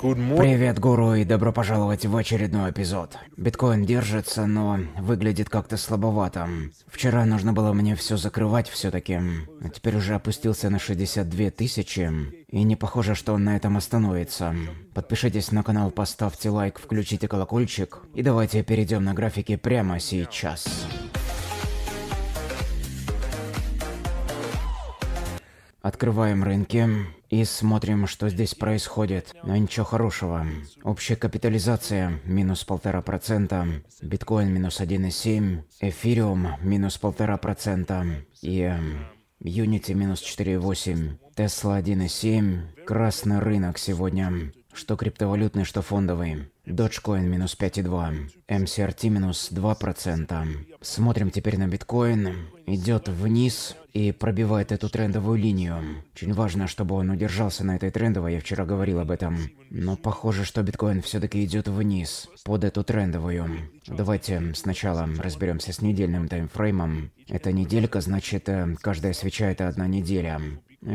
Привет, гуру, и добро пожаловать в очередной эпизод. Биткоин держится, но выглядит как-то слабовато. Вчера нужно было мне все закрывать все-таки. А теперь уже опустился на 62 тысячи. И не похоже, что он на этом остановится. Подпишитесь на канал, поставьте лайк, включите колокольчик. И давайте перейдем на графики прямо сейчас. Открываем рынки и смотрим, что здесь происходит. Но ничего хорошего. Общая капитализация минус полтора процента, биткоин минус 1,7, эфириум минус полтора процента и Юнити эм, минус 4,8, Tesla 1,7, красный рынок сегодня что криптовалютные, что фондовые. Dogecoin минус 5,2, MCRT минус 2%. Смотрим теперь на биткоин. Идет вниз и пробивает эту трендовую линию. Очень важно, чтобы он удержался на этой трендовой, я вчера говорил об этом. Но похоже, что биткоин все-таки идет вниз, под эту трендовую. Давайте сначала разберемся с недельным таймфреймом. Это неделька, значит, э, каждая свеча это одна неделя.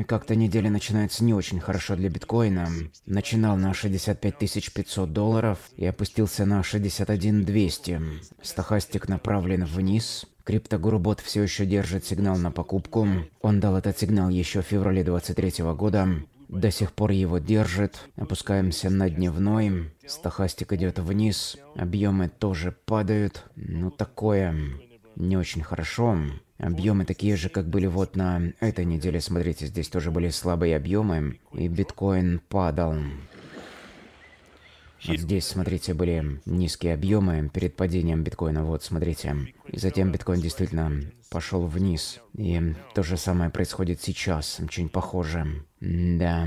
Как-то неделя начинается не очень хорошо для биткоина. Начинал на 65 500 долларов и опустился на 61 200. Стохастик направлен вниз. Криптогурубот все еще держит сигнал на покупку. Он дал этот сигнал еще в феврале 23 года. До сих пор его держит. Опускаемся на дневной. Стохастик идет вниз. Объемы тоже падают. Ну такое не очень хорошо. Объемы такие же, как были вот на этой неделе. Смотрите, здесь тоже были слабые объемы, и биткоин падал. Вот здесь, смотрите, были низкие объемы перед падением биткоина, вот, смотрите. И затем биткоин действительно пошел вниз. И то же самое происходит сейчас, очень похоже. Да.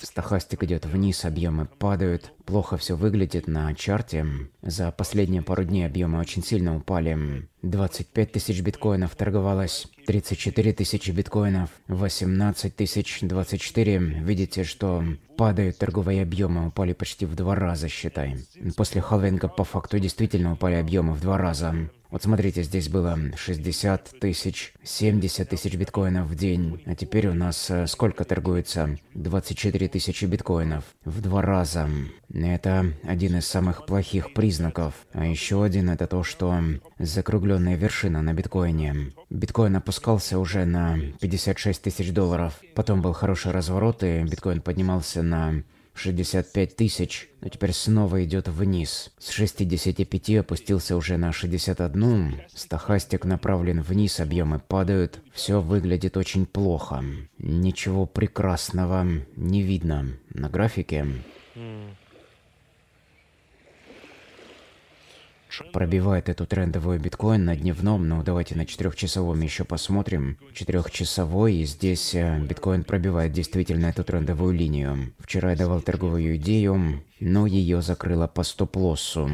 Стахастик идет вниз, объемы падают. Плохо все выглядит на чарте. За последние пару дней объемы очень сильно упали. 25 тысяч биткоинов торговалось, 34 тысячи биткоинов, 18 тысяч, 24. Видите, что падают торговые объемы, упали почти в два раза, считай. После халвинга по факту действительно упали объемы в два раза. Вот смотрите, здесь было 60 тысяч, 70 тысяч биткоинов в день. А теперь у нас э, сколько торгуется? 24 тысячи биткоинов. В два раза. Это один из самых плохих признаков. А еще один это то, что закругленная вершина на биткоине. Биткоин опускался уже на 56 тысяч долларов. Потом был хороший разворот, и биткоин поднимался на 65 тысяч, но теперь снова идет вниз. С 65 опустился уже на 61. Стахастик направлен вниз, объемы падают. Все выглядит очень плохо. Ничего прекрасного не видно на графике. пробивает эту трендовую биткоин на дневном, но ну, давайте на четырехчасовом еще посмотрим. Четырехчасовой, и здесь э, биткоин пробивает действительно эту трендовую линию. Вчера я давал торговую идею, но ее закрыла по стоп-лоссу.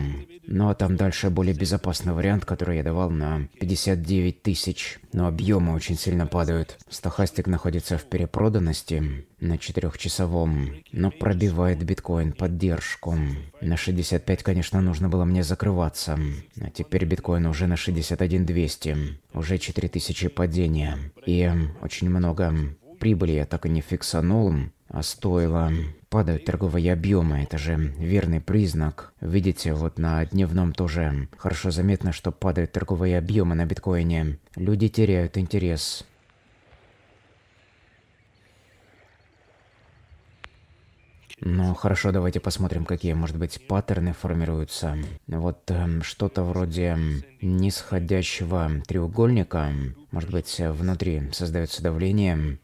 Но там дальше более безопасный вариант, который я давал на 59 тысяч. Но объемы очень сильно падают. Стохастик находится в перепроданности на четырехчасовом, но пробивает биткоин поддержку. На 65, конечно, нужно было мне закрываться. А теперь биткоин уже на 61 200. Уже 4000 падения. И очень много Прибыли я так и не фиксанул, а стоило. Падают торговые объемы, это же верный признак. Видите, вот на дневном тоже хорошо заметно, что падают торговые объемы на биткоине. Люди теряют интерес. Ну хорошо, давайте посмотрим, какие, может быть, паттерны формируются. Вот э, что-то вроде нисходящего треугольника. Может быть, э, внутри создается давление.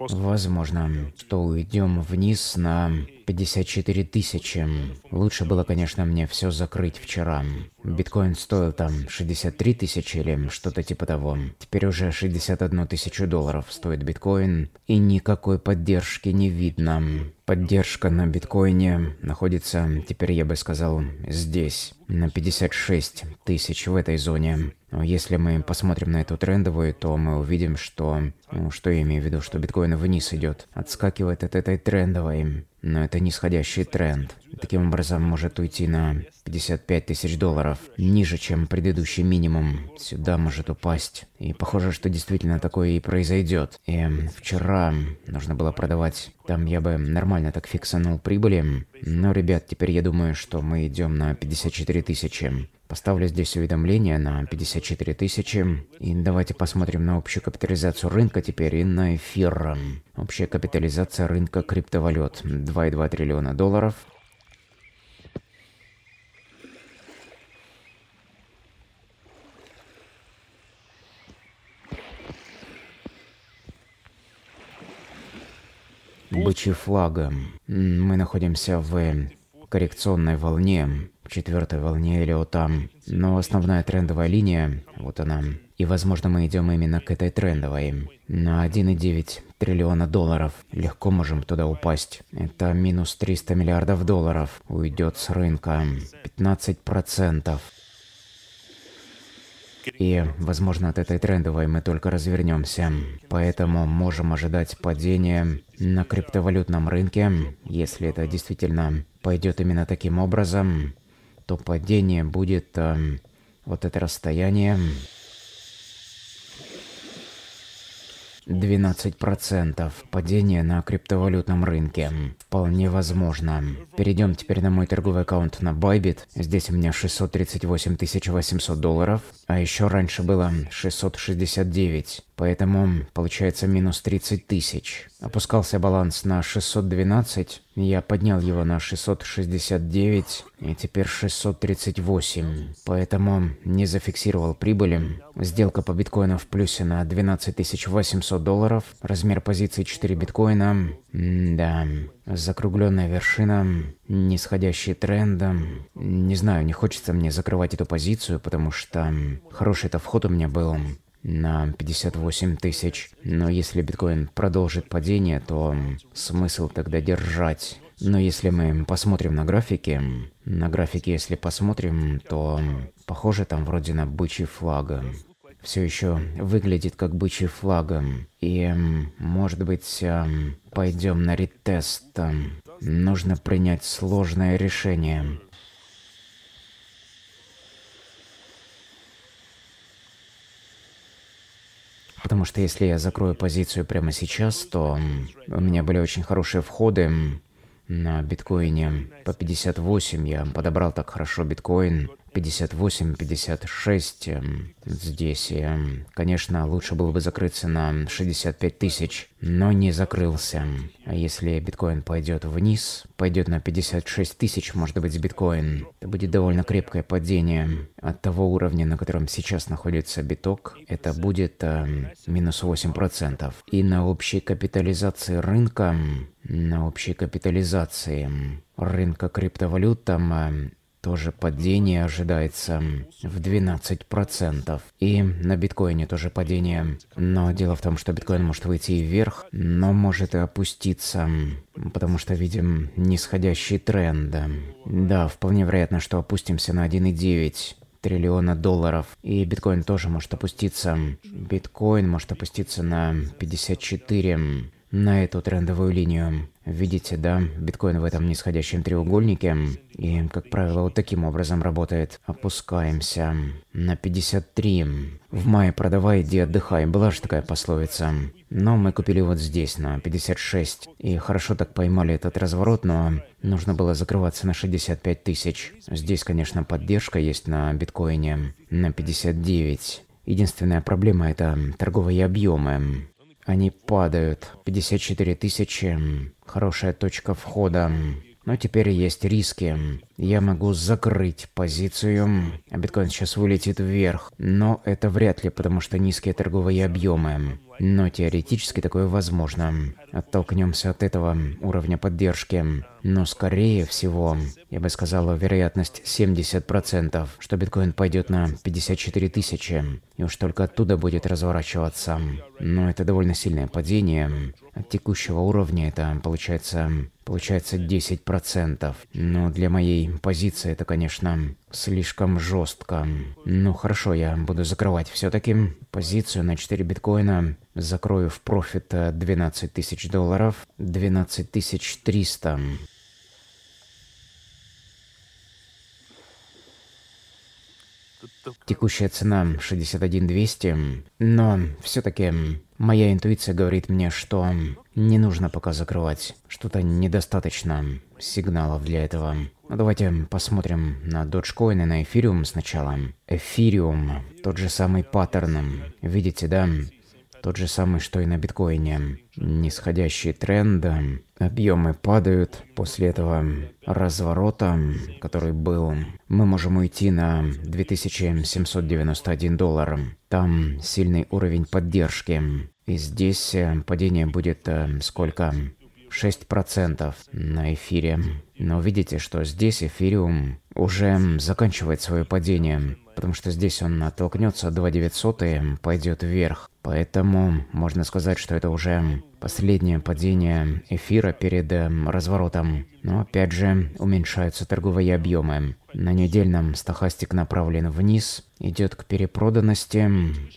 Возможно, что уйдем вниз на 54 тысячи. Лучше было, конечно, мне все закрыть вчера. Биткоин стоил там 63 тысячи или что-то типа того. Теперь уже 61 тысячу долларов стоит биткоин, и никакой поддержки не видно. Поддержка на биткоине находится, теперь я бы сказал, здесь, на 56 тысяч в этой зоне. Если мы посмотрим на эту трендовую, то мы увидим, что... Ну, что я имею в виду, что биткоин вниз идет, отскакивает от этой трендовой, но это нисходящий тренд. Таким образом, может уйти на 55 тысяч долларов, ниже, чем предыдущий минимум. Сюда может упасть. И похоже, что действительно такое и произойдет. И вчера нужно было продавать. Там я бы нормально так фиксанул прибыли. Но, ребят, теперь я думаю, что мы идем на 54 тысячи. Поставлю здесь уведомление на 54 тысячи. И давайте посмотрим на общую капитализацию рынка теперь и на эфир. Общая капитализация рынка криптовалют 2,2 триллиона долларов. Бычий флага. Мы находимся в коррекционной волне четвертой волне там, Но основная трендовая линия, вот она. И возможно мы идем именно к этой трендовой. На 1,9 триллиона долларов. Легко можем туда упасть. Это минус 300 миллиардов долларов уйдет с рынка. 15%. И, возможно, от этой трендовой мы только развернемся. Поэтому можем ожидать падения на криптовалютном рынке, если это действительно пойдет именно таким образом то падение будет эм, вот это расстояние 12% падение на криптовалютном рынке. Вполне возможно. Перейдем теперь на мой торговый аккаунт на Bybit. Здесь у меня 638 800 долларов, а еще раньше было 669. Поэтому получается минус 30 тысяч. Опускался баланс на 612, я поднял его на 669 и теперь 638, поэтому не зафиксировал прибыли. Сделка по биткоину в плюсе на 12 800 долларов, размер позиции 4 биткоина, М да, закругленная вершина, нисходящий тренд. Не знаю, не хочется мне закрывать эту позицию, потому что хороший это вход у меня был на 58 тысяч. Но если биткоин продолжит падение, то смысл тогда держать. Но если мы посмотрим на графики, на графике если посмотрим, то похоже там вроде на бычий флаг. Все еще выглядит как бычий флаг. И может быть а, пойдем на ретест. Нужно принять сложное решение. Потому что если я закрою позицию прямо сейчас, то у меня были очень хорошие входы на биткоине по 58. Я подобрал так хорошо биткоин. 58, 56 эм, здесь. И, эм, конечно, лучше было бы закрыться на 65 тысяч, но не закрылся. А если биткоин пойдет вниз, пойдет на 56 тысяч, может быть, биткоин, это будет довольно крепкое падение от того уровня, на котором сейчас находится биток. Это будет э, минус 8%. И на общей капитализации рынка, на общей капитализации рынка криптовалют там тоже падение ожидается в 12%. И на биткоине тоже падение. Но дело в том, что биткоин может выйти и вверх, но может и опуститься, потому что видим нисходящий тренд. Да, вполне вероятно, что опустимся на 1,9 триллиона долларов. И биткоин тоже может опуститься. Биткоин может опуститься на 54 на эту трендовую линию. Видите, да, биткоин в этом нисходящем треугольнике, и, как правило, вот таким образом работает. Опускаемся на 53. В мае продавай, иди отдыхай, была же такая пословица. Но мы купили вот здесь, на 56, и хорошо так поймали этот разворот, но нужно было закрываться на 65 тысяч. Здесь, конечно, поддержка есть на биткоине, на 59. Единственная проблема – это торговые объемы. Они падают. 54 тысячи. Хорошая точка входа. Но теперь есть риски. Я могу закрыть позицию. А биткоин сейчас вылетит вверх. Но это вряд ли, потому что низкие торговые объемы. Но теоретически такое возможно. Оттолкнемся от этого уровня поддержки. Но скорее всего, я бы сказал вероятность 70%, что биткоин пойдет на 54 тысячи. И уж только оттуда будет разворачиваться. Но это довольно сильное падение от текущего уровня это получается, получается 10%. Но для моей позиции это, конечно, слишком жестко. Ну хорошо, я буду закрывать все-таки позицию на 4 биткоина. Закрою в профит 12 э, тысяч долларов, 12 тысяч 300. Текущая цена 61 200, но все-таки Моя интуиция говорит мне, что не нужно пока закрывать. Что-то недостаточно сигналов для этого. Но ну, давайте посмотрим на Dogecoin и на эфириум сначала. Эфириум, тот же самый паттерн. Видите, да? Тот же самый, что и на биткоине. Нисходящий тренд, объемы падают. После этого разворота, который был, мы можем уйти на 2791 доллар. Там сильный уровень поддержки. И здесь э, падение будет э, сколько? 6% на эфире. Но видите, что здесь эфириум уже заканчивает свое падение, потому что здесь он оттолкнется 2 900 пойдет вверх. Поэтому можно сказать, что это уже последнее падение эфира перед эм, разворотом. Но опять же, уменьшаются торговые объемы. На недельном стахастик направлен вниз, идет к перепроданности.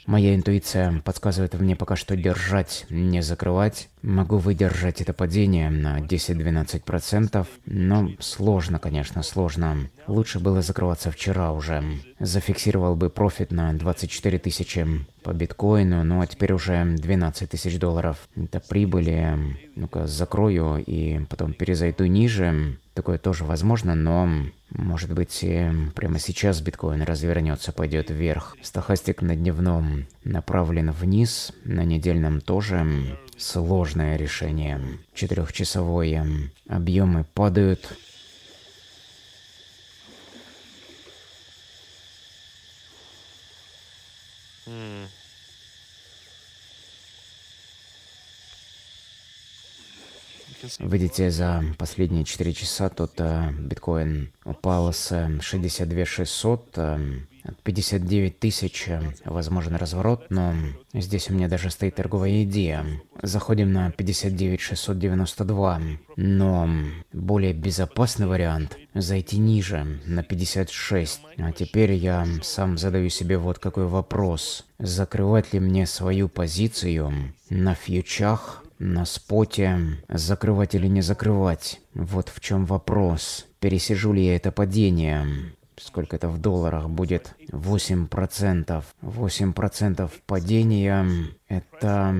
Моя интуиция подсказывает мне пока что держать, не закрывать. Могу выдержать это падение на 10-12%, но сложно, конечно, сложно. Лучше было закрываться вчера уже. Зафиксировал бы профит на 24 тысячи по биткоину, ну а теперь уже 12 тысяч долларов. Это прибыли. Ну-ка, закрою и потом перезайду ниже. Такое тоже возможно, но может быть прямо сейчас биткоин развернется, пойдет вверх. Стахастик на дневном направлен вниз, на недельном тоже сложное решение. Четырехчасовое объемы падают, Видите, за последние 4 часа тут э, биткоин упал с 62 600 59 тысяч, э, возможно разворот, но здесь у меня даже стоит торговая идея. Заходим на 59 692, но более безопасный вариант зайти ниже, на 56. А теперь я сам задаю себе вот какой вопрос. Закрывать ли мне свою позицию на фьючах на споте закрывать или не закрывать. Вот в чем вопрос. Пересижу ли я это падение? Сколько это в долларах будет? 8%. 8% падения – это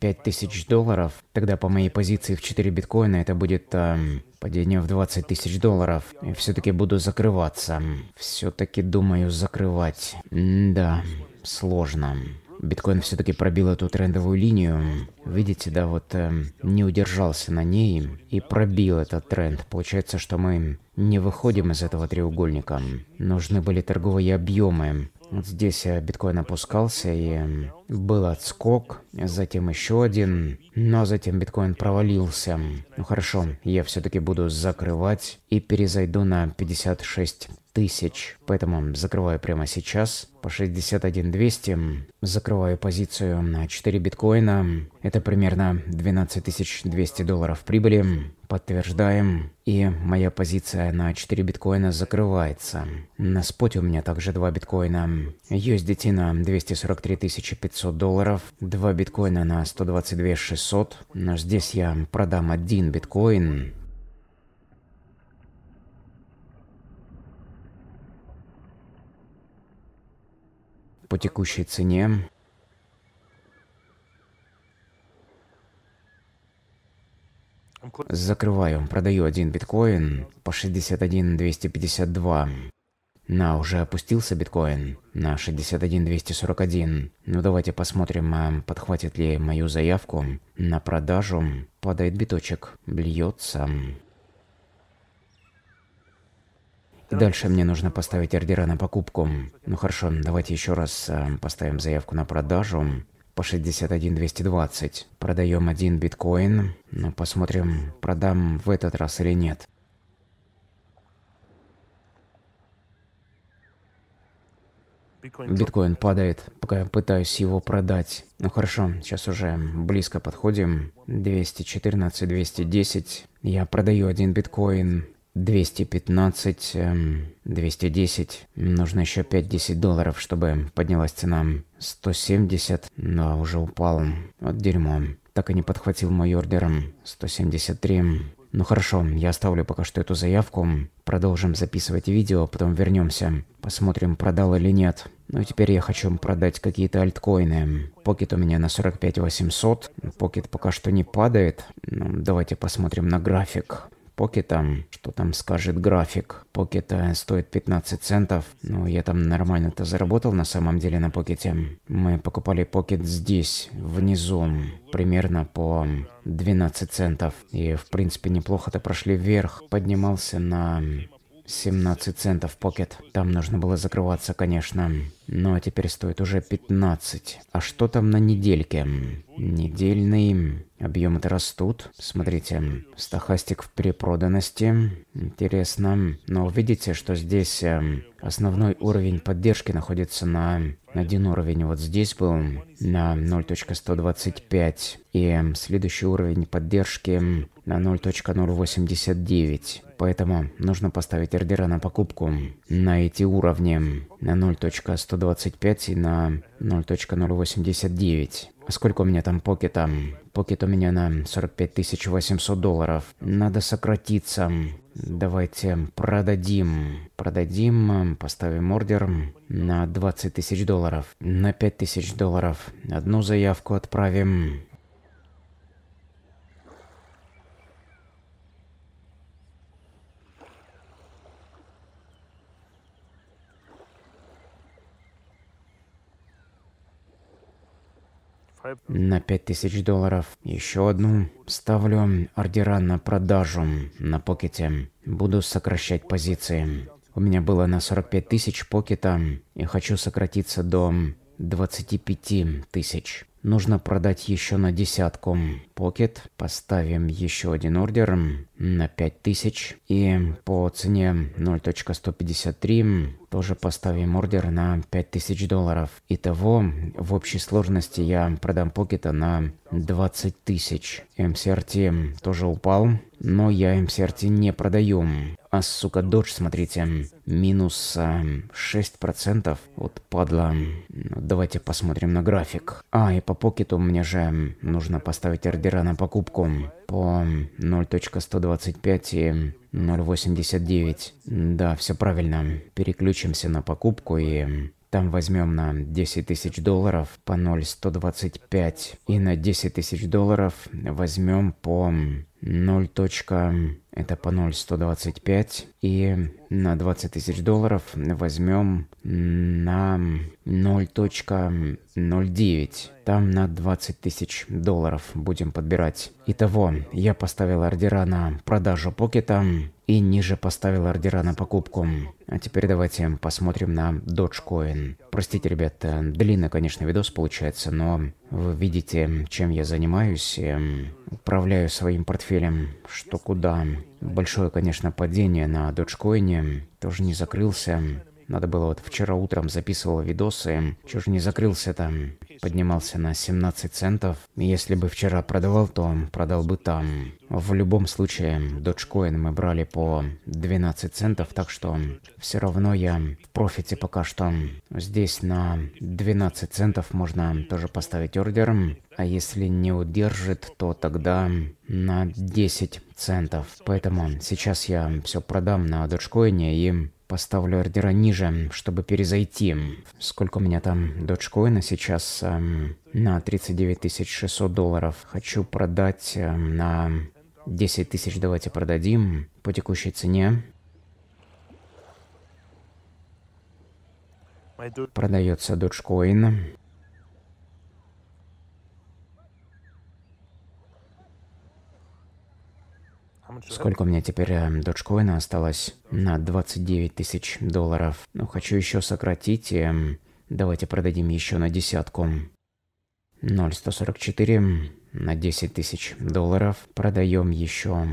5000 долларов. Тогда по моей позиции в 4 биткоина это будет э, падение в 20 тысяч долларов. И все-таки буду закрываться. Все-таки думаю закрывать. М да, сложно биткоин все-таки пробил эту трендовую линию. Видите, да, вот э, не удержался на ней и пробил этот тренд. Получается, что мы не выходим из этого треугольника. Нужны были торговые объемы. Вот здесь э, биткоин опускался и э, был отскок, затем еще один, но затем биткоин провалился. Ну хорошо, я все-таки буду закрывать и перезайду на 56 тысяч, поэтому закрываю прямо сейчас по 61200. Закрываю позицию на 4 биткоина. Это примерно 12200 долларов прибыли. Подтверждаем. И моя позиция на 4 биткоина закрывается. На споте у меня также 2 биткоина. USDT на 243 500 долларов. 2 биткоина на 122 600. Но здесь я продам один биткоин. по текущей цене. Закрываю, продаю один биткоин по 61 252. На, уже опустился биткоин на 61 241. Ну давайте посмотрим, а, подхватит ли мою заявку на продажу. Падает биточек, бьется. Дальше мне нужно поставить ордера на покупку. Ну хорошо, давайте еще раз э, поставим заявку на продажу по 61 220. Продаем один биткоин. Ну посмотрим, продам в этот раз или нет. Биткоин падает, пока я пытаюсь его продать. Ну хорошо, сейчас уже близко подходим. 214, 210. Я продаю один биткоин. 215, 210. Эм, Нужно еще 5-10 долларов, чтобы поднялась цена. 170. но уже упал. Вот дерьмо. Так и не подхватил мой ордер. 173. Ну хорошо, я оставлю пока что эту заявку. Продолжим записывать видео, потом вернемся. Посмотрим, продал или нет. Ну и теперь я хочу продать какие-то альткоины. Покет у меня на 45 800. Покет пока что не падает. Ну, давайте посмотрим на график. Покетом, что там скажет график. Покета э, стоит 15 центов, но ну, я там нормально-то заработал на самом деле на покете. Мы покупали покет здесь, внизу, примерно по 12 центов. И в принципе неплохо-то прошли вверх, поднимался на 17 центов покет. Там нужно было закрываться, конечно. Но теперь стоит уже 15. А что там на недельке? Недельный... Объемы-то растут. Смотрите, стахастик в перепроданности. Интересно. Но видите, что здесь эм, основной уровень поддержки находится на один уровень. Вот здесь был на 0.125. И эм, следующий уровень поддержки эм, на 0.089. Поэтому нужно поставить ордера на покупку на эти уровни на 0.125 и на 0.089. А сколько у меня там покета? Покет у меня на 45 800 долларов. Надо сократиться. Давайте продадим. Продадим, поставим ордер на 20 тысяч долларов. На 5 тысяч долларов. Одну заявку отправим. на 5000 долларов. Еще одну ставлю ордера на продажу на покете. Буду сокращать позиции. У меня было на 45 тысяч покета и хочу сократиться до 25 тысяч. Нужно продать еще на десятку покет. Поставим еще один ордер на 5000. И по цене 0.153 тоже поставим ордер на 5000 долларов. Итого, в общей сложности я продам покета на 20 тысяч. МСРТ тоже упал, но я МСРТ не продаю. А, сука, додж, смотрите, минус 6%. Э, вот падла. Ну, давайте посмотрим на график. А, и по покету мне же нужно поставить ордера на покупку по 0.125 и 0.89. Да, все правильно. Переключимся на покупку и там возьмем на 10 тысяч долларов по 0.125 и на 10 тысяч долларов возьмем по 0 это по 0,125. И на 20 тысяч долларов возьмем на 0.09. Там на 20 тысяч долларов будем подбирать. Итого, я поставил ордера на продажу покета и ниже поставил ордера на покупку. А теперь давайте посмотрим на Dogecoin. Простите, ребят, э, длинный, конечно, видос получается, но вы видите, чем я занимаюсь и эм, управляю своим портфелем, что куда. Большое, конечно, падение на доджкоине. Тоже не закрылся. Надо было вот вчера утром записывал видосы. Чё же не закрылся там? Поднимался на 17 центов. Если бы вчера продавал, то продал бы там. В любом случае, Dogecoin мы брали по 12 центов, так что все равно я в профите пока что. Здесь на 12 центов можно тоже поставить ордер. А если не удержит, то тогда на 10 центов. Поэтому сейчас я все продам на доджкоине и поставлю ордера ниже, чтобы перезайти. Сколько у меня там доджкоина сейчас? Эм, на 39 600 долларов. Хочу продать эм, на 10 тысяч. Давайте продадим по текущей цене. Продается доджкоин. Сколько у меня теперь э, доджкоина осталось? На 29 тысяч долларов. Но ну, хочу еще сократить. Э, давайте продадим еще на десятку. 0,144 на 10 тысяч долларов. Продаем еще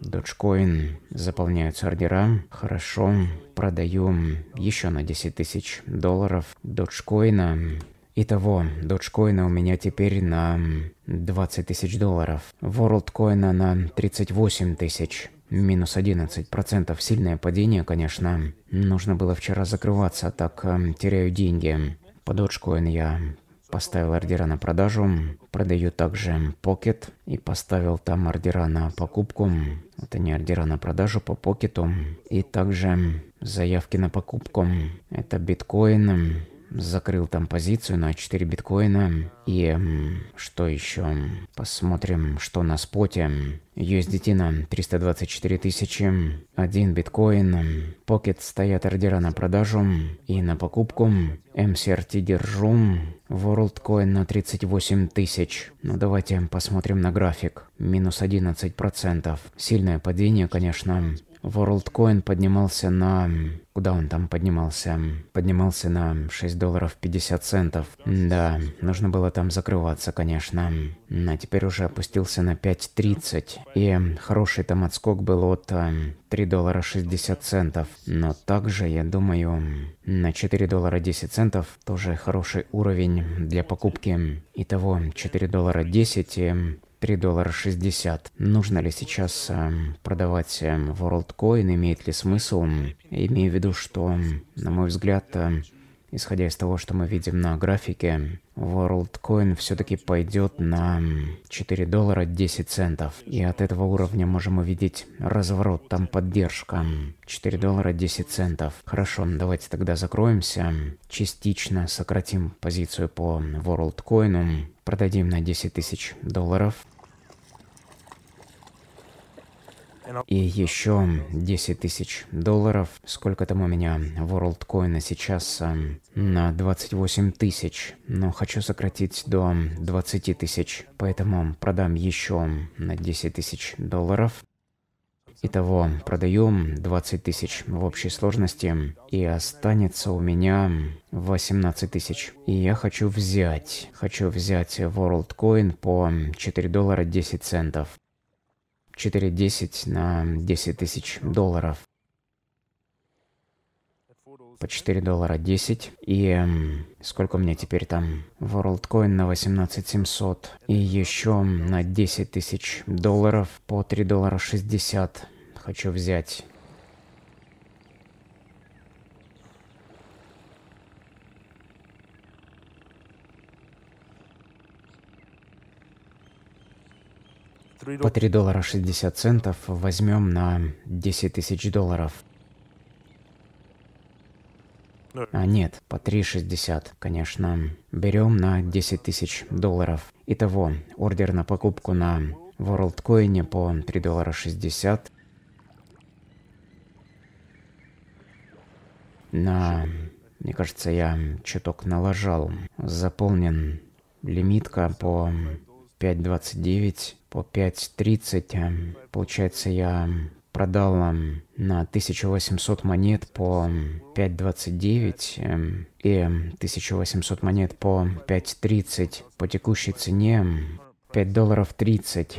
Доджкоин, заполняются ордера, хорошо, Продаем еще на 10 тысяч долларов Доджкоина, Итого, доджкоина у меня теперь на 20 тысяч долларов. Ворлдкоина на 38 тысяч. Минус 11%. Сильное падение, конечно. Нужно было вчера закрываться, так э, теряю деньги. По доджкоин я поставил ордера на продажу, продаю также Pocket и поставил там ордера на покупку. Это не ордера на продажу по покету. И также заявки на покупку. Это биткоин, закрыл там позицию на 4 биткоина. И что еще? Посмотрим, что на споте. USDT на 324 тысячи, один биткоин, Pocket стоят ордера на продажу и на покупку, MCRT держу, WorldCoin на 38 тысяч. Ну давайте посмотрим на график. Минус 11%. Сильное падение, конечно. WorldCoin поднимался на... Куда он там поднимался? Поднимался на 6 долларов 50 центов. Да, нужно было там закрываться, конечно. А теперь уже опустился на 5.30. И хороший там отскок был от 3 э, доллара 60 центов. Но также, я думаю, на 4 доллара 10 центов тоже хороший уровень для покупки. Итого 4 доллара 10 и 3 доллара 60. Нужно ли сейчас э, продавать э, WorldCoin, имеет ли смысл? Имею в виду, что, на мой взгляд, э, исходя из того, что мы видим на графике, WorldCoin все-таки пойдет на 4 доллара 10 центов. И от этого уровня можем увидеть разворот, там поддержка. 4 доллара 10 центов. Хорошо, давайте тогда закроемся. Частично сократим позицию по WorldCoin. Продадим на 10 тысяч долларов. И еще 10 тысяч долларов. Сколько там у меня WorldCoin сейчас? Эм, на 28 тысяч. Но хочу сократить до 20 тысяч. Поэтому продам еще на 10 тысяч долларов. Итого, продаю 20 тысяч в общей сложности, и останется у меня 18 тысяч. И я хочу взять, хочу взять WorldCoin по 4 доллара 10 центов. 4.10 на 10 тысяч долларов. По 4 доллара 10. И сколько у меня теперь там? WorldCoin на 18700. И еще на 10 тысяч долларов по 3 доллара 60 хочу взять. по 3 доллара 60 центов возьмем на 10 тысяч долларов. А нет, по 3,60, конечно. Берем на 10 тысяч долларов. Итого, ордер на покупку на WorldCoin по 3 доллара 60. На... Мне кажется, я чуток налажал. Заполнен лимитка по 5.29 по 5.30. Эм, получается, я продал эм, на 1800 монет по 5.29 эм, и 1800 монет по 5.30 по текущей цене 5 долларов 30.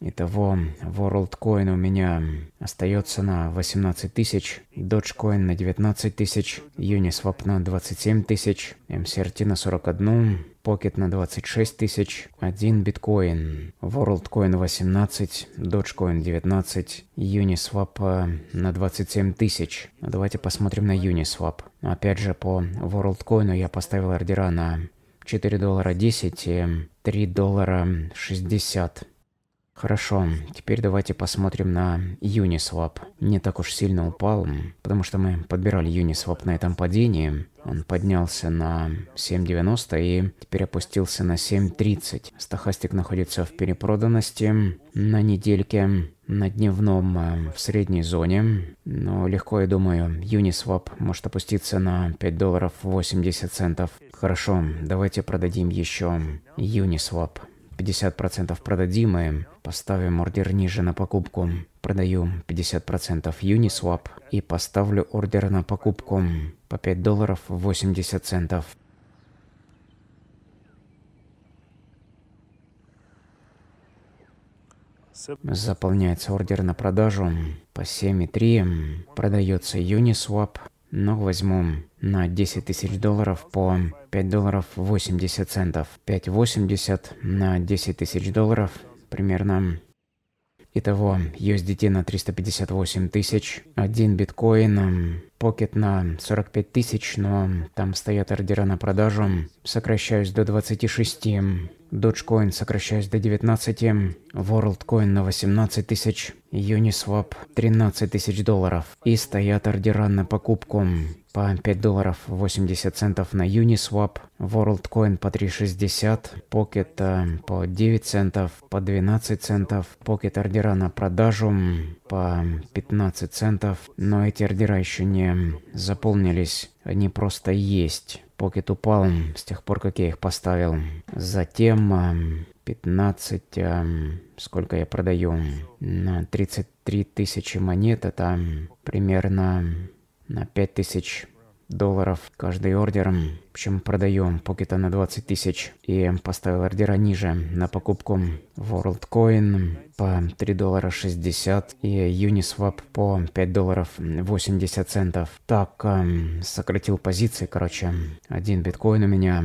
Итого WorldCoin у меня остается на 18 тысяч, Dogecoin на 19 тысяч, Uniswap на 27 тысяч, MCRT на 41, Pocket на 26 тысяч, 1 биткоин, WorldCoin 18, Dogecoin 19, Uniswap э, на 27 тысяч. Давайте посмотрим на Uniswap. Опять же, по WorldCoin я поставил ордера на 4 доллара 10 и 3 доллара 60. Хорошо, теперь давайте посмотрим на Uniswap. Не так уж сильно упал, потому что мы подбирали Uniswap на этом падении. Он поднялся на 7.90 и теперь опустился на 7.30. Стохастик находится в перепроданности на недельке, на дневном а, в средней зоне. Но легко, я думаю, Uniswap может опуститься на 5 долларов 80 центов. Хорошо, давайте продадим еще Uniswap. 50% продадим и поставим ордер ниже на покупку. Продаю 50% Uniswap и поставлю ордер на покупку по 5 долларов 80 центов. Заполняется ордер на продажу по 7.3. Продается Uniswap ну, возьму на 10 тысяч долларов по 5 долларов 80 центов. 5,80 на 10 тысяч долларов примерно. Итого USDT на 358 тысяч, один биткоин, покет на 45 тысяч, но там стоят ордера на продажу. Сокращаюсь до 26. Dogecoin сокращаясь до 19, WorldCoin на 18 тысяч, Uniswap 13 тысяч долларов. И стоят ордера на покупку по 5 долларов 80 центов на Uniswap, WorldCoin по 3,60, Pocket э, по 9 центов, по 12 центов, Pocket ордера на продажу по 15 центов, но эти ордера еще не заполнились, они просто есть. Pocket упал с тех пор, как я их поставил. Затем 15, э, э, сколько я продаю, на 33 тысячи монет, это примерно на 5000 долларов каждый ордер. В общем, продаю покета на 20 тысяч и поставил ордера ниже на покупку WorldCoin по 3 доллара 60 и Uniswap по 5 долларов 80 центов. Так, эм, сократил позиции, короче. Один биткоин у меня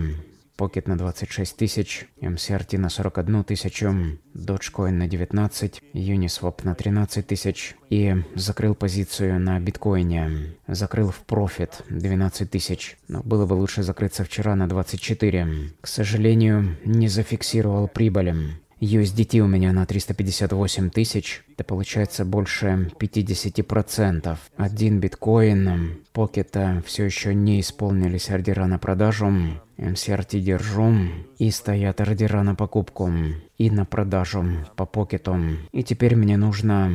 Pocket на 26 тысяч, MCRT на 41 тысячу, Dogecoin на 19, Uniswap на 13 тысяч и закрыл позицию на биткоине. Закрыл в профит 12 тысяч, но было бы лучше закрыться вчера на 24. К сожалению, не зафиксировал прибыль. USDT у меня на 358 тысяч. Это получается больше 50%. Один биткоин. Покета все еще не исполнились ордера на продажу. MCRT держу. И стоят ордера на покупку. И на продажу по покету. И теперь мне нужно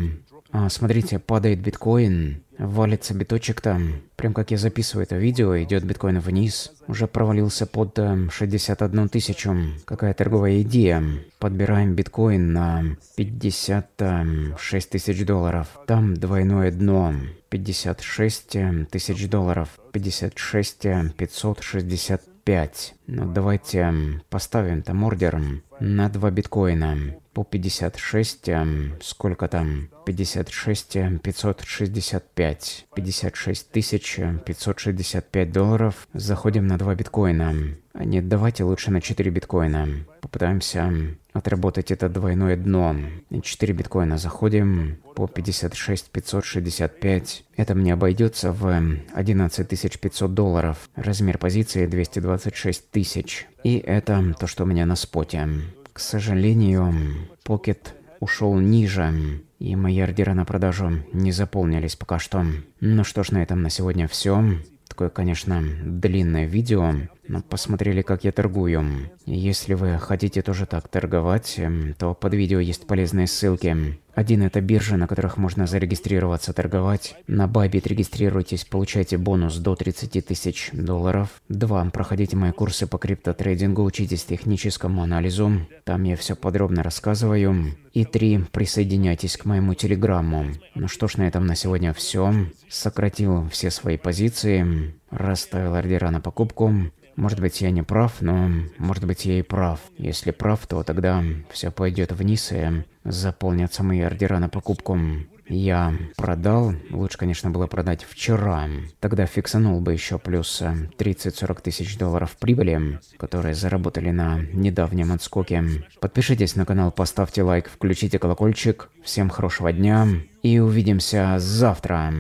а, смотрите, падает биткоин, валится биточек там. Прям как я записываю это видео, идет биткоин вниз. Уже провалился под 61 э, тысячу. Какая торговая идея? Подбираем биткоин на 56 тысяч долларов. Там двойное дно. 56 э, тысяч долларов. 56 565. Э, ну давайте поставим там ордер на 2 биткоина по 56, эм, сколько там, 56 565, 56 тысяч 565 эм, долларов. Заходим на 2 биткоина. А нет, давайте лучше на 4 биткоина. Попытаемся эм, отработать это двойное дно. 4 биткоина заходим по 56 565. Это мне обойдется в 11 500 долларов. Размер позиции 226 тысяч. И это то, что у меня на споте. К сожалению, Pocket ушел ниже, и мои ордера на продажу не заполнились пока что. Ну что ж, на этом на сегодня все. Такое, конечно, длинное видео. Ну, посмотрели, как я торгую. Если вы хотите тоже так торговать, эм, то под видео есть полезные ссылки. Один – это биржа, на которых можно зарегистрироваться, торговать. На Bybit регистрируйтесь, получайте бонус до 30 тысяч долларов. Два – проходите мои курсы по криптотрейдингу, учитесь техническому анализу. Там я все подробно рассказываю. И три – присоединяйтесь к моему телеграмму. Ну что ж, на этом на сегодня все. Сократил все свои позиции, расставил ордера на покупку. Может быть, я не прав, но может быть, я и прав. Если прав, то тогда все пойдет вниз и заполнятся мои ордера на покупку. Я продал, лучше, конечно, было продать вчера. Тогда фиксанул бы еще плюс 30-40 э, тысяч долларов прибыли, которые заработали на недавнем отскоке. Подпишитесь на канал, поставьте лайк, включите колокольчик. Всем хорошего дня и увидимся завтра.